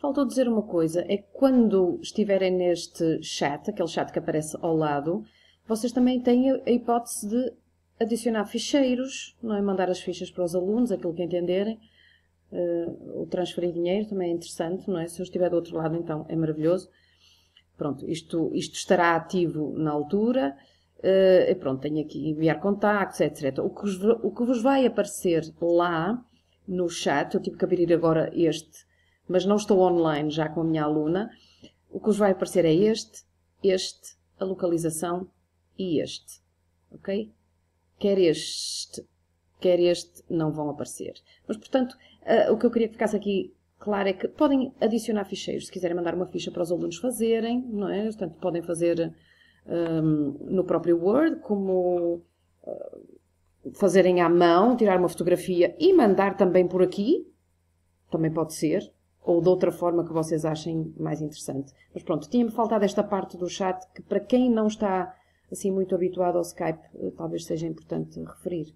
Faltou dizer uma coisa, é que quando estiverem neste chat, aquele chat que aparece ao lado, vocês também têm a hipótese de adicionar ficheiros, não é? mandar as fichas para os alunos, aquilo que entenderem, uh, o transferir dinheiro também é interessante, não é? Se eu estiver do outro lado, então é maravilhoso. Pronto, isto, isto estará ativo na altura. Uh, pronto, tenho aqui enviar contactos, etc. O que, vos, o que vos vai aparecer lá no chat, eu tive que abrir agora este mas não estou online já com a minha aluna, o que vos vai aparecer é este, este, a localização e este. Ok? Quer este, quer este, não vão aparecer. Mas, portanto, uh, o que eu queria que ficasse aqui claro é que podem adicionar ficheiros. Se quiserem mandar uma ficha para os alunos fazerem, não é? Portanto, podem fazer um, ehm, no próprio Word, como uh, fazerem à mão, tirar uma fotografia e mandar também por aqui. Também pode ser, ou de outra forma que vocês achem mais interessante. Mas pronto, tinha-me faltado esta parte do chat que para quem não está assim muito habituado ao Skype eh, talvez seja importante referir.